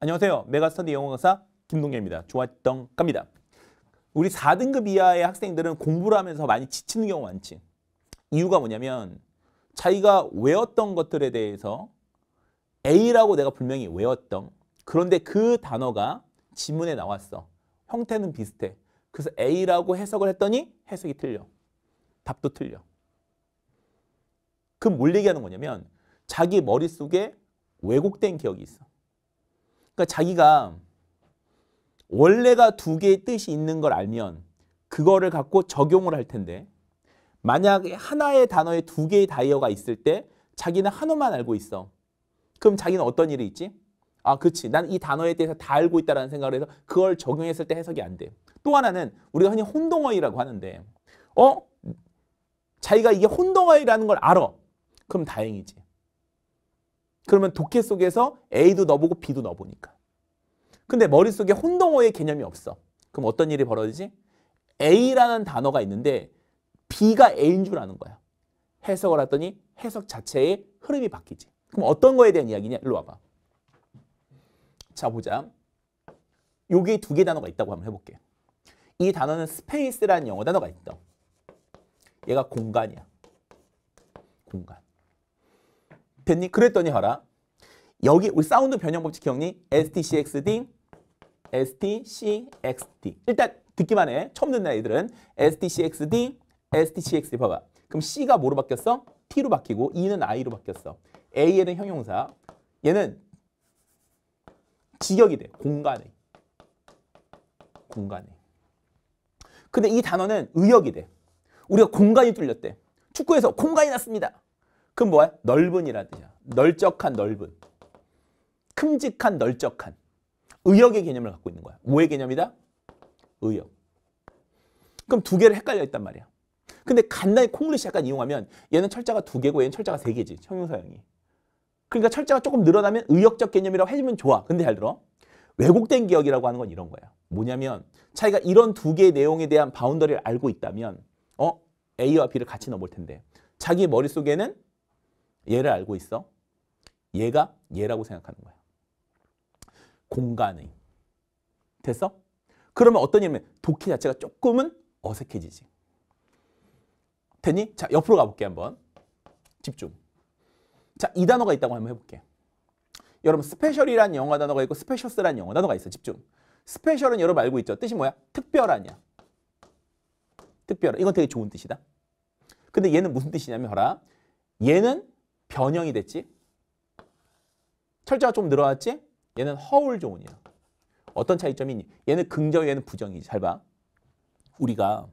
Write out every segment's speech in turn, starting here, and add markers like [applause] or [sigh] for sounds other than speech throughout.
안녕하세요. 메가스터디 영어 강사 김동계입니다. 좋았던 갑니다. 우리 4등급 이하의 학생들은 공부를 하면서 많이 지치는 경우가 많지. 이유가 뭐냐면 자기가 외웠던 것들에 대해서 A라고 내가 분명히 외웠던 그런데 그 단어가 지문에 나왔어. 형태는 비슷해. 그래서 A라고 해석을 했더니 해석이 틀려. 답도 틀려. 그럼 뭘 얘기하는 거냐면 자기 머릿속에 왜곡된 기억이 있어. 그러니까 자기가 원래가 두 개의 뜻이 있는 걸 알면 그거를 갖고 적용을 할 텐데 만약에 하나의 단어에 두 개의 다이어가 있을 때 자기는 한어만 알고 있어. 그럼 자기는 어떤 일이 있지? 아, 그렇지. 난 이 단어에 대해서 다 알고 있다라는 생각을 해서 그걸 적용했을 때 해석이 안 돼. 또 하나는 우리가 흔히 혼동어이라고 하는데 어? 자기가 이게 혼동어이라는 걸 알아. 그럼 다행이지. 그러면 독해 속에서 A도 넣어보고 B도 넣어보니까. 근데 머릿속에 혼동어의 개념이 없어. 그럼 어떤 일이 벌어지지? A라는 단어가 있는데 B가 A인 줄 아는 거야. 해석을 하더니 해석 자체의 흐름이 바뀌지. 그럼 어떤 거에 대한 이야기냐? 일로 와봐. 자, 보자. 여기 두 개 단어가 있다고 한번 해볼게. 이 단어는 스페이스라는 영어 단어가 있다. 얘가 공간이야. 공간. 됐니? 그랬더니 하라. 여기 우리 사운드 변형 법칙 기억니? STCXD, STCXD. 일단 듣기만 해. 처음 듣는 애들은 STCXD, STCXD 봐봐. 그럼 C가 뭐로 바뀌었어? T로 바뀌고 E는 I로 바뀌었어. A에는 형용사. 얘는 직역이 돼. 공간에. 공간에. 근데 이 단어는 의역이 돼. 우리가 공간이 뚫렸대. 축구에서 공간이 났습니다. 그럼 뭐야? 넓은이라 뜻이야. 넓적한 넓은. 큼직한 넓적한. 의역의 개념을 갖고 있는 거야. 뭐의 개념이다? 의역. 그럼 두 개를 헷갈려 있단 말이야. 근데 간단히 콩글리시 약간 이용하면 얘는 철자가 두 개고 얘는 철자가 세 개지. 형용사형이. 그러니까 철자가 조금 늘어나면 의역적 개념이라고 해주면 좋아. 근데 잘 들어. 왜곡된 기억이라고 하는 건 이런 거야. 뭐냐면 자기가 이런 두 개의 내용에 대한 바운더리를 알고 있다면 어 A와 B를 같이 넣어볼 텐데 자기 머릿속에는 얘를 알고 있어. 얘가 얘라고 생각하는 거야. 공간의. 됐어? 그러면 어떤 일이냐면 독해 자체가 조금은 어색해지지. 됐니? 자, 옆으로 가볼게 한번. 집중. 자, 이 단어가 있다고 한번 해볼게. 여러분 스페셜이란 영어 단어가 있고 스페셜스란 영어 단어가 있어. 집중. 스페셜은 여러분 알고 있죠? 뜻이 뭐야? 특별하냐. 특별 이건 되게 좋은 뜻이다. 근데 얘는 무슨 뜻이냐면 봐라. 얘는 변형이 됐지? 철자가 좀 늘어났지? 얘는 허울 조문이야. 어떤 차이점이 얘는 긍정, 얘는 부정이. 잘 봐. 우리가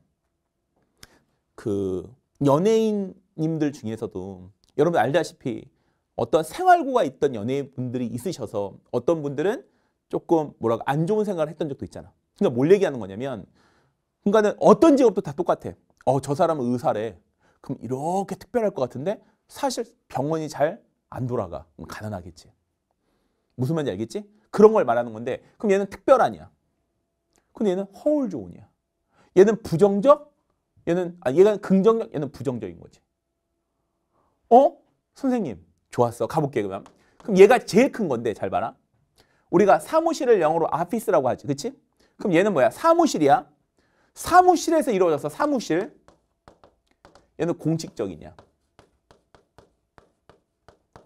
그 연예인님들 중에서도 여러분 알다시피 어떤 생활고가 있던 연예인분들이 있으셔서 어떤 분들은 조금 뭐라고 안 좋은 생각을 했던 적도 있잖아. 그러니까 뭘 얘기하는 거냐면 그러니까 어떤 직업도 다 똑같아. 어, 저 사람은 의사래. 그럼 이렇게 특별할 것 같은데 사실 병원이 잘 안 돌아가. 가난하겠지. 무슨 말인지 알겠지? 그런 걸 말하는 건데 그럼 얘는 특별하냐? 근데 얘는 허울 좋으냐? 얘는 부정적? 얘는 아 얘가 긍정적? 얘는 부정적인 거지. 어? 선생님 좋았어. 가볼게 그럼. 그럼 얘가 제일 큰 건데 잘 봐라. 우리가 사무실을 영어로 아피스라고 하지. 그치? 그럼 얘는 뭐야? 사무실이야. 사무실에서 이루어져서 사무실. 얘는 공식적이냐.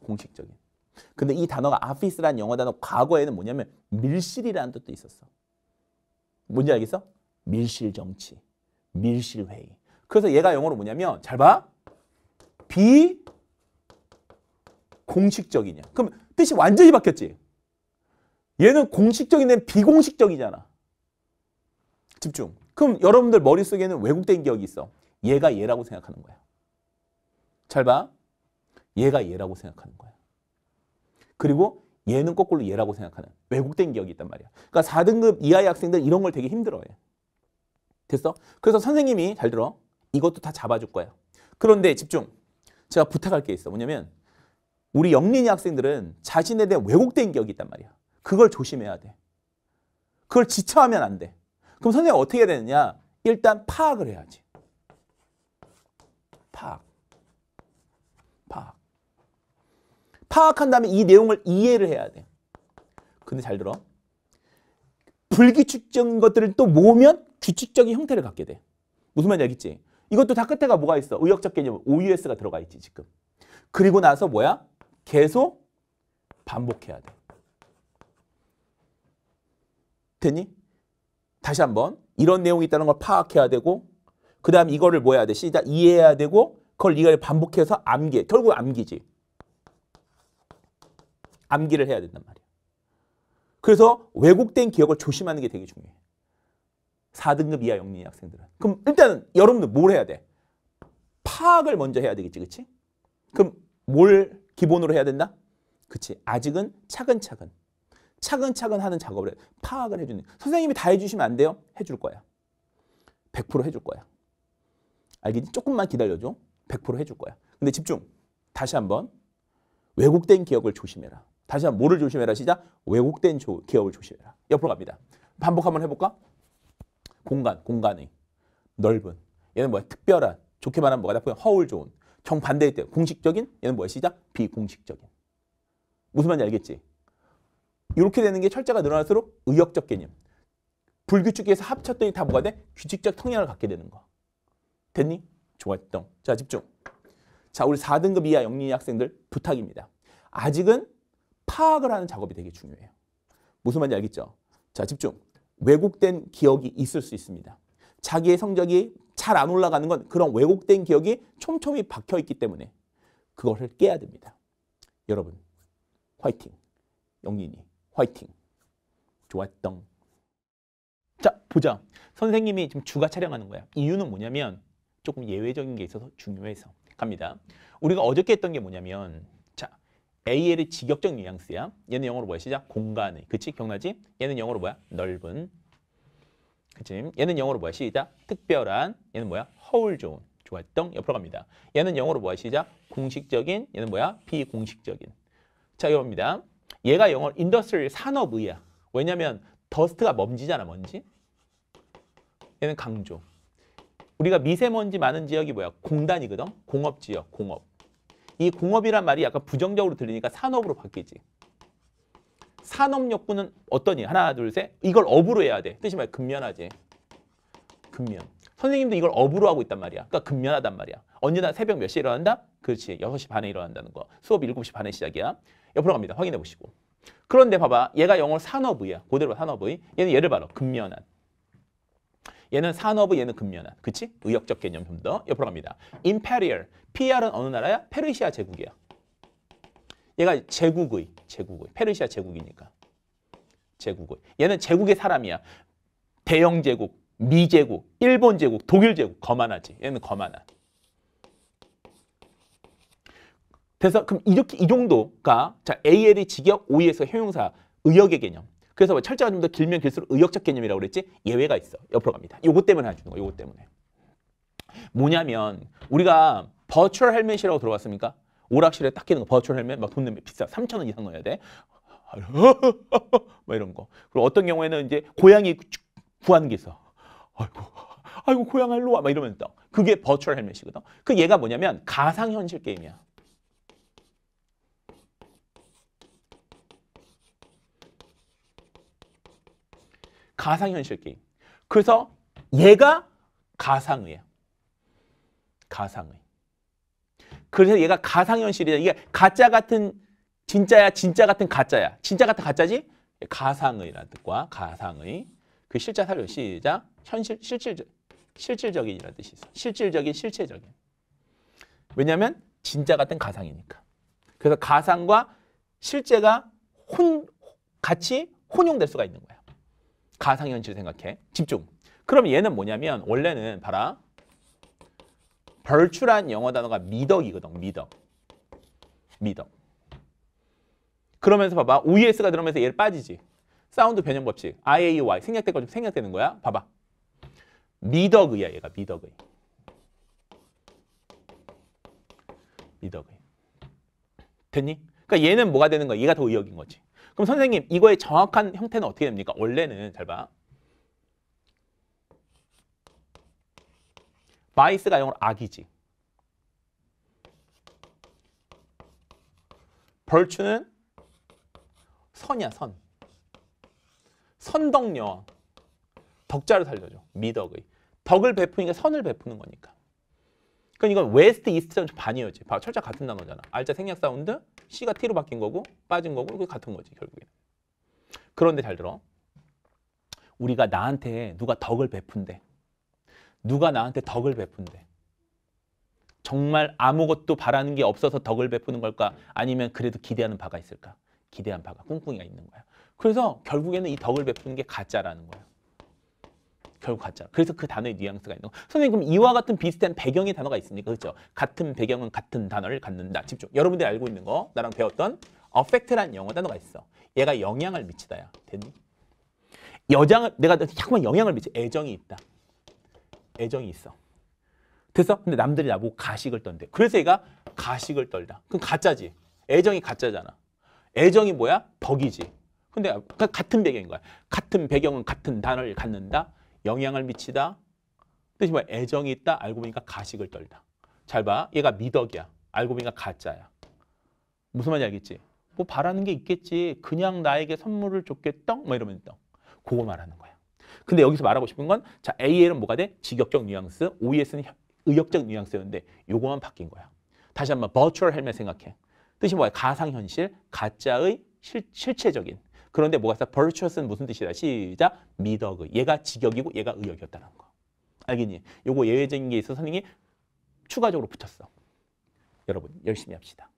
공식적인. 근데 이 단어가 아피스라는 영어 단어 과거에는 뭐냐면 밀실이라는 뜻도 있었어. 뭔지 알겠어? 밀실 정치, 밀실 회의. 그래서 얘가 영어로 뭐냐면 잘 봐. 비 공식적이냐. 그럼 뜻이 완전히 바뀌었지. 얘는 공식적인데 비공식적이잖아. 집중. 그럼 여러분들 머릿속에는 왜곡된 기억이 있어. 얘가 얘라고 생각하는 거야. 잘 봐. 얘가 얘라고 생각하는 거야. 그리고 얘는 거꾸로 얘라고 생각하는 왜곡된 기억이 있단 말이야. 그러니까 4등급 이하의 학생들 이런 걸 되게 힘들어해. 됐어? 그래서 선생님이 잘 들어. 이것도 다 잡아줄 거야. 그런데 집중. 제가 부탁할 게 있어. 뭐냐면 우리 영린이 학생들은 자신에 대한 왜곡된 기억이 있단 말이야. 그걸 조심해야 돼. 그걸 지쳐하면 안 돼. 그럼 선생님 어떻게 해야 되느냐? 일단 파악을 해야지. 파악. 파악한 다음에 이 내용을 이해를 해야 돼. 근데 잘 들어. 불규칙적인 것들을 또 모으면 규칙적인 형태를 갖게 돼. 무슨 말인지 알겠지? 이것도 다 끝에가 뭐가 있어? 의역적 개념, OUS가 들어가 있지, 지금. 그리고 나서 뭐야? 계속 반복해야 돼. 됐니? 다시 한번 이런 내용이 있다는 걸 파악해야 되고 그 다음 이거를 뭐 해야 돼? 시작 이해해야 되고 그걸 이걸 반복해서 암기 결국 암기지. 암기를 해야 된단 말이에요. 그래서 왜곡된 기억을 조심하는 게 되게 중요해요. 4등급 이하 영리인 학생들은. 그럼 일단 여러분들 뭘 해야 돼? 파악을 먼저 해야 되겠지, 그치? 그럼 뭘 기본으로 해야 된다? 그치. 아직은 차근차근. 차근차근 하는 작업을 해. 파악을 해주는. 선생님이 다 해주시면 안 돼요? 해줄 거야. 100% 해줄 거야. 알겠지? 조금만 기다려줘. 100% 해줄 거야. 근데 집중. 다시 한번. 왜곡된 기억을 조심해라. 다시 한번 뭐를 조심해라 시작. 왜곡된 조, 기업을 조심해라. 옆으로 갑니다. 반복 한번 해볼까? 공간, 공간의 넓은. 얘는 뭐야? 특별한. 좋게 말하면 뭐가 나쁘 허울 좋은. 정반대일 때 공식적인 얘는 뭐야? 시작. 비공식적인. 무슨 말인지 알겠지? 이렇게 되는 게 철자가 늘어날수록 의역적 개념. 불규칙에서 합쳤더니 다 뭐가 돼? 규칙적 성향을 갖게 되는 거. 됐니? 좋았던. 자, 집중. 자, 우리 4등급 이하 영리 학생들 부탁입니다. 아직은 파악을 하는 작업이 되게 중요해요. 무슨 말인지 알겠죠? 자, 집중. 왜곡된 기억이 있을 수 있습니다. 자기의 성적이 잘 안 올라가는 건 그런 왜곡된 기억이 촘촘히 박혀 있기 때문에 그것을 깨야 됩니다. 여러분, 화이팅. 영린이, 화이팅. 좋았던. 자, 보자. 선생님이 지금 주가 촬영하는 거야. 이유는 뭐냐면 조금 예외적인 게 있어서 중요해서 갑니다. 우리가 어저께 했던 게 뭐냐면 a l 의 직역적 뉘앙스야. 얘는 영어로 뭐야? 시작. 공간의. 그치? 기억나지? 얘는 영어로 뭐야? 넓은. 그치? 얘는 영어로 뭐야? 시작. 특별한. 얘는 뭐야? 허울 좋은. 좋았던. 옆으로 갑니다. 얘는 영어로 뭐야? 시작. 공식적인. 얘는 뭐야? 비공식적인. 자, 이겁니다 얘가 영어 인더스트리 산업의야. 왜냐면 더스트가 먼지잖아, 먼지. 얘는 강조. 우리가 미세먼지 많은 지역이 뭐야? 공단이거든. 공업 지역, 공업. 이 공업이란 말이 약간 부정적으로 들리니까 산업으로 바뀌지. 산업력구는 어떠니? 하나, 둘, 셋. 이걸 업으로 해야 돼. 뜻이 말 금면하지. 금면. 선생님도 이걸 업으로 하고 있단 말이야. 그러니까 금면하단 말이야. 언제나 새벽 몇 시에 일어난다? 그렇지. 6시 반에 일어난다는 거. 수업 7시 반에 시작이야. 옆으로 갑니다. 확인해 보시고. 그런데 봐봐. 얘가 영어 산업의야. 그대로 산업의. 얘는 예를 봐라. 금면한. 얘는 산업의 얘는 근면한. 그치? 의역적 개념 좀더 옆으로 갑니다. imperial. PR은 어느 나라야? 페르시아 제국이야. 얘가 제국의, 제국의. 페르시아 제국이니까. 제국의. 얘는 제국의 사람이야. 대영 제국, 미제국, 일본 제국, 독일 제국. 거만하지. 얘는 거만한. 그래서 그럼 이렇게 이 정도가 자 AL이 직역, OE에서 형용사, 의역의 개념. 그래서 뭐 철자가 좀 더 길면 길수록 의역적 개념이라고 그랬지 예외가 있어. 옆으로 갑니다. 요것 때문에 해주는 거. 요것 때문에. 뭐냐면 우리가 버츄얼 헬멧이라고 들어봤습니까? 오락실에 딱 끼는 거 버츄얼 헬멧 막 돈 내면 비싸. 3천 원 이상 넣어야 돼. [laughs] 막 이런 거. 그리고 어떤 경우에는 이제 고양이 구하는 게 있어. 아이고, 아이고 고양아 일로 와. 막 이러면 또 그게 버츄얼 헬멧이거든. 그 얘가 뭐냐면 가상현실 게임이야. 가상현실 게임. 그래서 얘가 가상의야. 가상의. 그래서 얘가 가상현실이야. 이게 가짜 같은 진짜야, 진짜 같은 가짜야. 진짜 같은 가짜지? 가상의라는 뜻과 가상의. 그 실자 사료 시작. 현실, 실질적, 실질적인이라는 뜻이 있어. 실질적인, 실체적인. 왜냐면 진짜 같은 가상이니까. 그래서 가상과 실제가 혼, 같이 혼용될 수가 있는 거야. 가상현실 생각해. 집중. 그럼 얘는 뭐냐면 원래는 봐라. 벌출한 영어 단어가 미덕이거든. 미덕. 미덕. 그러면서 봐봐. OES가 들어오면서 얘를 빠지지. 사운드 변형 법칙. IAY. 생략될 거 좀 생략되는 거야. 봐봐. 미덕의야 얘가 미덕의. 미덕의. 됐니? 그러니까 얘는 뭐가 되는 거야? 얘가 더 의역인 거지. 그럼 선생님 이거의 정확한 형태는 어떻게 됩니까? 원래는 잘 봐. 바이스가 영어로 악이지. 벌추는 선이야 선. 선덕여 덕자를 살려줘. 미덕의. 덕을 베푸니까 선을 베푸는 거니까. 그럼 그러니까 이건 웨스트 이스트는 반이었지. 봐, 철자 같은 단어잖아. R자 생략 사운드, C가 T로 바뀐 거고 빠진 거고 그게 같은 거지 결국엔. 그런데 잘 들어. 우리가 나한테 누가 덕을 베푼대. 누가 나한테 덕을 베푼대. 정말 아무것도 바라는 게 없어서 덕을 베푸는 걸까? 아니면 그래도 기대하는 바가 있을까? 기대한 바가 꿍꿍이가 있는 거야. 그래서 결국에는 이 덕을 베푸는 게 가짜라는 거야. 결국 가짜. 그래서 그 단어의 뉘앙스가 있는 거. 선생님 그럼 이와 같은 비슷한 배경의 단어가 있습니까? 그렇죠? 같은 배경은 같은 단어를 갖는다. 집중. 여러분들이 알고 있는 거 나랑 배웠던 affect란 영어 단어가 있어. 얘가 영향을 미치다야. 됐니? 여장을 내가 자꾸만 영향을 미치 애정이 있다. 애정이 있어. 됐어? 근데 남들이 나보고 가식을 떤대. 그래서 얘가 가식을 떨다. 그럼 가짜지. 애정이 가짜잖아. 애정이 뭐야? 덕이지. 근데 같은 배경인 거야. 같은 배경은 같은 단어를 갖는다. 영향을 미치다. 뜻이 뭐 애정이 있다. 알고 보니까 가식을 떨다. 잘 봐. 얘가 미덕이야. 알고 보니까 가짜야. 무슨 말인지 알겠지? 뭐 바라는 게 있겠지. 그냥 나에게 선물을 줬겠덩? 뭐 이러면 덩. 그거 말하는 거야. 근데 여기서 말하고 싶은 건 자, AL은 뭐가 돼? 직역적 뉘앙스, OES는 의역적 뉘앙스였는데 요거만 바뀐 거야. 다시 한번 버추얼 헬멧 생각해. 뜻이 뭐야? 가상현실, 가짜의 실, 체적인 그런데 뭐가 있어? virtuous는 무슨 뜻이다? 시작. 미덕의. 얘가 직역이고 얘가 의역이었다는 거. 알겠니? 요거 예외적인 게 있어서 선생님이 추가적으로 붙였어. 여러분 열심히 합시다.